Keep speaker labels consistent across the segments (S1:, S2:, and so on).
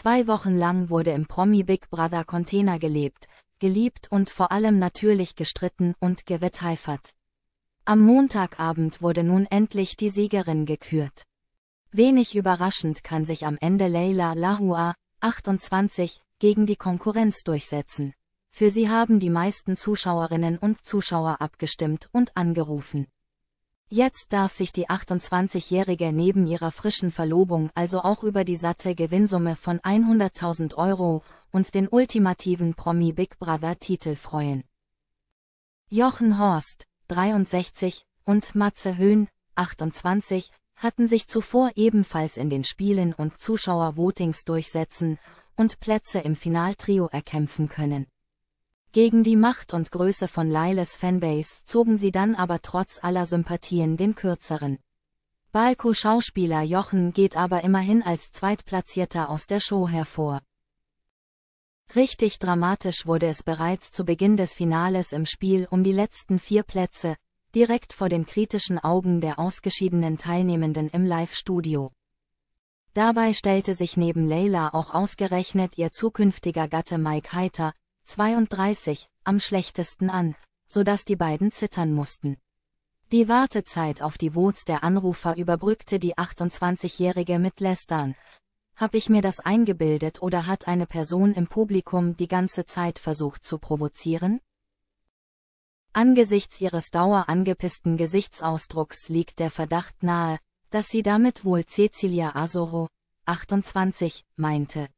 S1: Zwei Wochen lang wurde im Promi-Big Brother-Container gelebt, geliebt und vor allem natürlich gestritten und gewetteifert. Am Montagabend wurde nun endlich die Siegerin gekürt. Wenig überraschend kann sich am Ende Leila Lahua, 28, gegen die Konkurrenz durchsetzen. Für sie haben die meisten Zuschauerinnen und Zuschauer abgestimmt und angerufen. Jetzt darf sich die 28-Jährige neben ihrer frischen Verlobung also auch über die satte Gewinnsumme von 100.000 Euro und den ultimativen Promi Big Brother Titel freuen. Jochen Horst, 63, und Matze Höhn, 28, hatten sich zuvor ebenfalls in den Spielen und Zuschauervotings durchsetzen und Plätze im Finaltrio erkämpfen können. Gegen die Macht und Größe von Lailes Fanbase zogen sie dann aber trotz aller Sympathien den kürzeren. Balko-Schauspieler Jochen geht aber immerhin als Zweitplatzierter aus der Show hervor. Richtig dramatisch wurde es bereits zu Beginn des Finales im Spiel um die letzten vier Plätze, direkt vor den kritischen Augen der ausgeschiedenen Teilnehmenden im Live-Studio. Dabei stellte sich neben Leila auch ausgerechnet ihr zukünftiger Gatte Mike Heiter, 32 am schlechtesten an, so dass die beiden zittern mussten. Die Wartezeit auf die Votes der Anrufer überbrückte die 28-Jährige mit Lästern. Hab ich mir das eingebildet oder hat eine Person im Publikum die ganze Zeit versucht zu provozieren? Angesichts ihres dauerangepissten Gesichtsausdrucks liegt der Verdacht nahe, dass sie damit wohl Cecilia Asoro, 28, meinte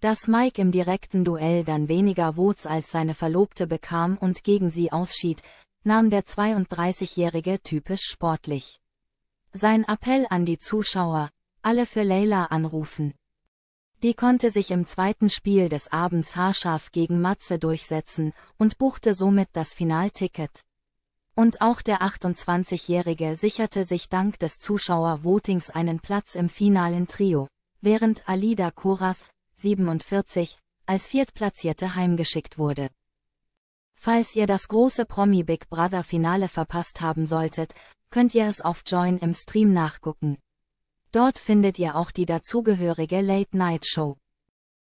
S1: dass Mike im direkten Duell dann weniger Votes als seine Verlobte bekam und gegen sie ausschied, nahm der 32-Jährige typisch sportlich. Sein Appell an die Zuschauer, alle für Leila anrufen. Die konnte sich im zweiten Spiel des Abends haarscharf gegen Matze durchsetzen und buchte somit das Finalticket. Und auch der 28-Jährige sicherte sich dank des Zuschauervotings einen Platz im finalen Trio, während Alida Kuras 47, als Viertplatzierte heimgeschickt wurde. Falls ihr das große Promi Big Brother Finale verpasst haben solltet, könnt ihr es auf Join im Stream nachgucken. Dort findet ihr auch die dazugehörige Late Night Show.